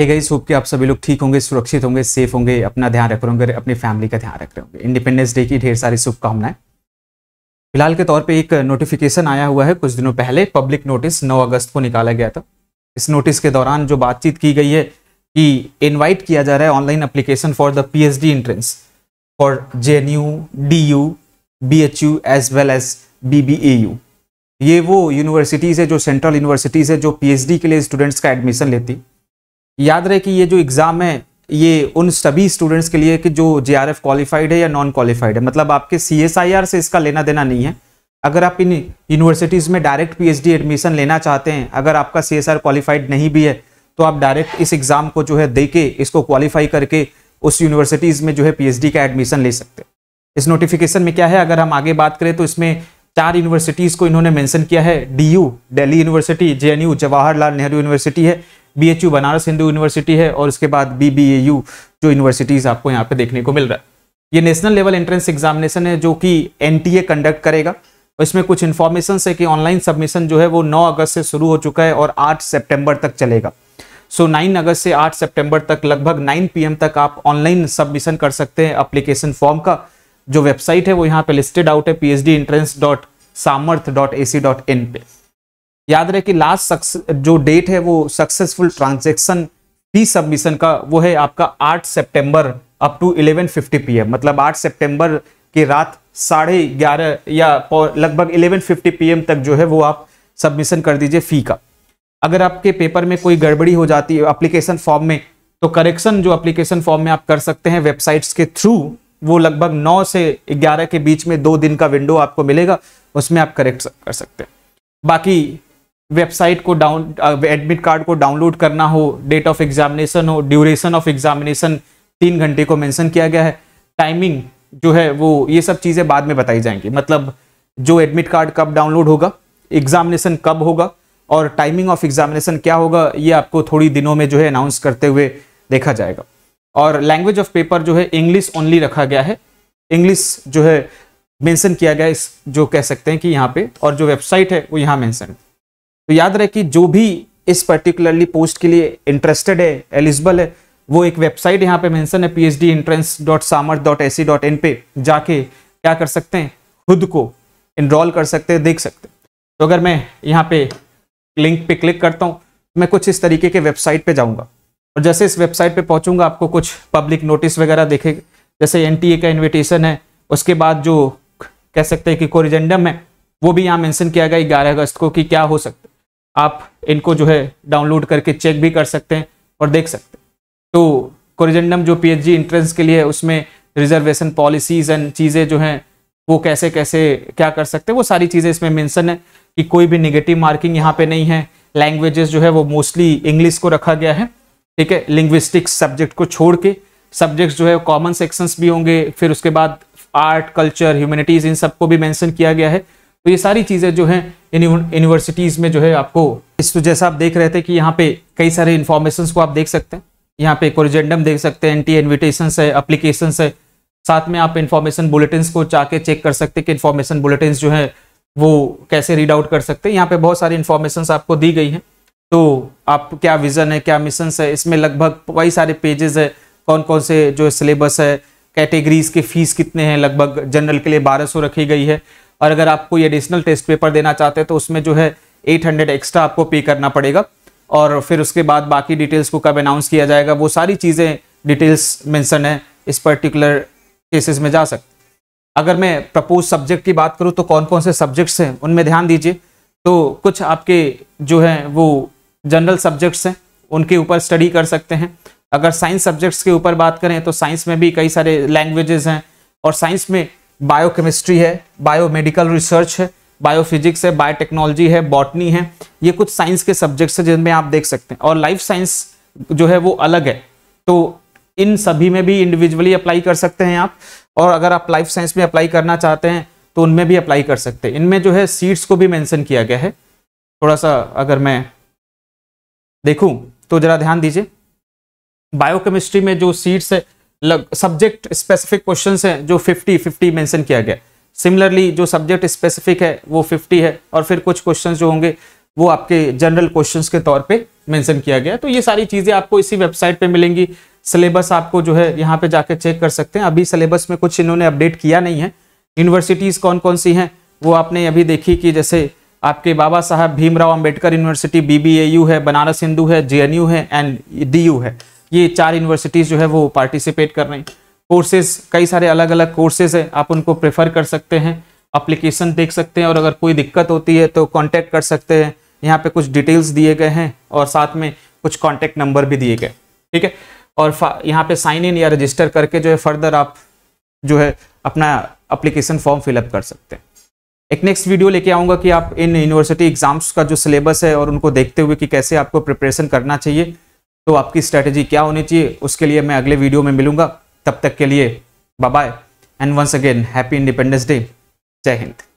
hey guys hope कि आप सभी लोग ठीक होंगे सुरक्षित होंगे सेफ होंगे अपना ध्यान रख रहे होंगे अपनी फैमिली का ध्यान रख रहे होंगे इंडिपेंडेंस डे की ढेर सारी शुभकामनाएं फिलहाल के तौर पे एक नोटिफिकेशन आया हुआ है कुछ दिनों पहले पब्लिक नोटिस 9 अगस्त को निकाला गया था इस नोटिस के दौरान जो बातचीत की गई है कि इन्वाइट किया जा रहा है online application for the P entrance for J N U D U B H U as well as B B A U ये वो यूनिवर्सिटीज़ है जो सेंट्रल यूनिवर्सिटीज़ है जो डी के लिए स्टूडेंट्स का एडमिशन लेती याद रहे कि ये जो एग्ज़ाम है ये उन सभी स्टूडेंट्स के लिए कि जो जे क्वालिफाइड है या नॉन क्वालिफाइड है मतलब आपके सी से इसका लेना देना नहीं है अगर आप इन यूनिवर्सिटीज़ में डायरेक्ट डी एडमिशन लेना चाहते हैं अगर आपका सी क्वालिफाइड नहीं भी है तो आप डायरेक्ट इस एग्ज़ाम को जो है दे के इसको क्वालिफाई करके उस यूनिवर्सिटीज़ में जो है डी का एडमिशन ले सकते हैं इस नोटिफिकेशन में क्या है अगर हम आगे बात करें तो इसमें चार यूनिवर्सिटीज़ को इन्होंने मेंशन किया है DU Delhi university JNU Jawaharlal Nehru university है बीएचयू बनारस हिंदू यूनिवर्सिटी है और उसके बाद बीबीएयू जो यूनिवर्सिटीज़ आपको यहाँ पे देखने को मिल रहा है ये नेशनल लेवल एंट्रेंस एग्जामिनेशन है जो कि एनटीए कंडक्ट करेगा और इसमें कुछ इन्फॉर्मेशन है कि ऑनलाइन सबमिशन जो है वो नौ अगस्त से शुरू हो चुका है और आठ सेप्टेम्बर तक चलेगा सो नाइन अगस्त से आठ सेप्टेम्बर तक लगभग पी एम तक आप ऑनलाइन सबमिशन कर सकते हैं अप्लीकेशन फॉर्म का जो वेबसाइट है वो यहाँ पे लिस्टेड आउट है P H D entrance dot Samarth dot A C dot in पे याद रहे कि लास्ट जो डेट है वो सक्सेसफुल ट्रांजेक्शन फी सबमिशन का वो है आपका 8 सितंबर अप टू 11:50 पीएम मतलब 8 सितंबर की रात साढ़े ग्यारह या लगभग 11:50 पीएम तक जो है वो आप सबमिशन कर दीजिए फी का अगर आपके पेपर में कोई गड़बड़ी हो जाती है अप्लीकेशन फॉर्म में तो करेक्शन जो अप्लीकेशन फॉर्म में आप कर सकते हैं वेबसाइट्स के थ्रू वो लगभग 9 से 11 के बीच में दो दिन का विंडो आपको मिलेगा उसमें आप करेक्ट कर सकते हैं बाकी वेबसाइट को डाउन एडमिट कार्ड को डाउनलोड करना हो डेट ऑफ एग्जामिनेशन हो ड्यूरेशन ऑफ एग्जामिनेशन तीन घंटे को मेंशन किया गया है टाइमिंग जो है वो ये सब चीज़ें बाद में बताई जाएंगी मतलब जो एडमिट कार्ड कब डाउनलोड होगा एग्जामिनेशन कब होगा और टाइमिंग ऑफ एग्जामिनेशन क्या होगा ये आपको थोड़ी दिनों में जो है अनाउंस करते हुए देखा जाएगा और लैंग्वेज ऑफ पेपर जो है इंग्लिश ओनली रखा गया है इंग्लिश जो है मेंशन किया गया इस जो कह सकते हैं कि यहाँ पे और जो वेबसाइट है वो यहाँ मेंशन है तो याद रहे कि जो भी इस पर्टिकुलरली पोस्ट के लिए इंटरेस्टेड है एलिजिबल है वो एक वेबसाइट यहाँ पे मेंशन है P H D entrance dot Samarth dot A C dot in पे जाके क्या कर सकते हैं खुद को इनरोल कर सकते हैं देख सकते हैं तो अगर मैं यहाँ पे लिंक पे क्लिक करता हूँ मैं कुछ इस तरीके के वेबसाइट पे जाऊँगा और जैसे इस वेबसाइट पे पहुँचूंगा आपको कुछ पब्लिक नोटिस वगैरह देखेगा जैसे एन का इन्विटेशन है उसके बाद जो कह सकते हैं कि कोरिजेंडम है वो भी यहाँ मैंसन किया गया ग्यारह अगस्त को कि क्या हो सकता है आप इनको जो है डाउनलोड करके चेक भी कर सकते हैं और देख सकते हैं तो कोरिजेंडम जो पीएचजी एंट्रेंस के लिए है उसमें रिजर्वेशन पॉलिसीज एंड चीज़ें जो हैं वो कैसे कैसे क्या कर सकते हैं वो सारी चीज़ें इसमें मेंशन है कि कोई भी निगेटिव मार्किंग यहाँ पे नहीं है लैंग्वेजेस जो है वो मोस्टली इंग्लिश को रखा गया है ठीक है लिंग्विस्टिक्स सब्जेक्ट को छोड़ के सब्जेक्ट्स जो है कॉमन सेक्शंस भी होंगे फिर उसके बाद आर्ट कल्चर ह्यूमैनिटीज़ इन सबको भी मैंसन किया गया है तो ये सारी चीज़ें जो हैं यूनिवर्सिटीज़ में जो है आपको इस तो जैसा आप देख रहे थे कि यहाँ पे कई सारे इन्फॉर्मेशन को आप देख सकते हैं यहाँ पे कोरिजेंडम देख सकते हैं एंटी इन्विटेशन है अप्लीकेशंस है साथ में आप इन्फॉर्मेशन बुलेटिन को जाके चेक कर सकते हैं कि इन्फॉर्मेशन बुलेटिन जो है वो कैसे रीड आउट कर सकते हैं यहाँ पे बहुत सारी इन्फॉर्मेशन आपको दी गई है तो आप क्या विजन है क्या मिशन है इसमें लगभग कई सारे पेजेस है कौन कौन से जो सिलेबस है कैटेगरीज के फीस कितने हैं लगभग जनरल के लिए बारह सौ रखी गई है और अगर आपको ये एडिशनल टेस्ट पेपर देना चाहते हैं तो उसमें जो है 800 एक्स्ट्रा आपको पे करना पड़ेगा और फिर उसके बाद बाकी डिटेल्स को कब अनाउंस किया जाएगा वो सारी चीज़ें डिटेल्स मेंशन है इस पर्टिकुलर केसेस में जा सकते अगर मैं प्रपोज सब्जेक्ट की बात करूँ तो कौन कौन से सब्जेक्ट्स हैं उनमें ध्यान दीजिए तो कुछ आपके जो हैं वो जनरल सब्जेक्ट्स हैं उनके ऊपर स्टडी कर सकते हैं अगर साइंस सब्जेक्ट्स के ऊपर बात करें तो साइंस में भी कई सारे लैंग्वेजेस हैं और साइंस में बायोकेमिस्ट्री है बायोमेडिकल रिसर्च है बायोफिजिक्स है बायोटेक्नोलॉजी है बॉटनी है ये कुछ साइंस के सब्जेक्ट्स हैं जिनमें आप देख सकते हैं और लाइफ साइंस जो है वो अलग है तो इन सभी में भी इंडिविजुअली अप्लाई कर सकते हैं आप और अगर आप लाइफ साइंस में अप्लाई करना चाहते हैं तो उनमें भी अप्लाई कर सकते हैं इनमें जो है सीट्स को भी मैंशन किया गया है थोड़ा सा अगर मैं देखूँ तो ज़रा ध्यान दीजिए बायोकेमिस्ट्री में जो सीट्स है सब्जेक्ट स्पेसिफिक क्वेश्चन हैं जो 50 50 मेंशन किया गया सिमिलरली जो सब्जेक्ट स्पेसिफिक है वो 50 है और फिर कुछ क्वेश्चन जो होंगे वो आपके जनरल क्वेश्चन के तौर पे मेंशन किया गया तो ये सारी चीज़ें आपको इसी वेबसाइट पे मिलेंगी सिलेबस आपको जो है यहाँ पे जाके चेक कर सकते हैं अभी सिलेबस में कुछ इन्होंने अपडेट किया नहीं है यूनिवर्सिटीज़ कौन कौन सी हैं वो आपने अभी देखी कि जैसे आपके बाबा साहब भीमराव अंबेडकर यूनिवर्सिटी बी है बनारस हिंदू है जे है एंड डी है ये चार यूनिवर्सिटीज़ जो है वो पार्टिसिपेट कर रहे हैं कोर्सेज कई सारे अलग अलग कोर्सेज हैं आप उनको प्रेफर कर सकते हैं अप्लीकेशन देख सकते हैं और अगर कोई दिक्कत होती है तो कॉन्टैक्ट कर सकते हैं यहाँ पे कुछ डिटेल्स दिए गए हैं और साथ में कुछ कॉन्टैक्ट नंबर भी दिए गए ठीक है और यहाँ पे साइन इन या रजिस्टर करके जो है फर्दर आप जो है अपना अप्लीकेशन फॉर्म फिलअप कर सकते हैं एक नेक्स्ट वीडियो लेके आऊँगा कि आप इन यूनिवर्सिटी एग्जाम्स का जो सिलेबस है और उनको देखते हुए कि कैसे आपको प्रिपरेशन करना चाहिए तो आपकी स्ट्रैटेजी क्या होनी चाहिए उसके लिए मैं अगले वीडियो में मिलूंगा तब तक के लिए bye and once again happy independence day जय हिंद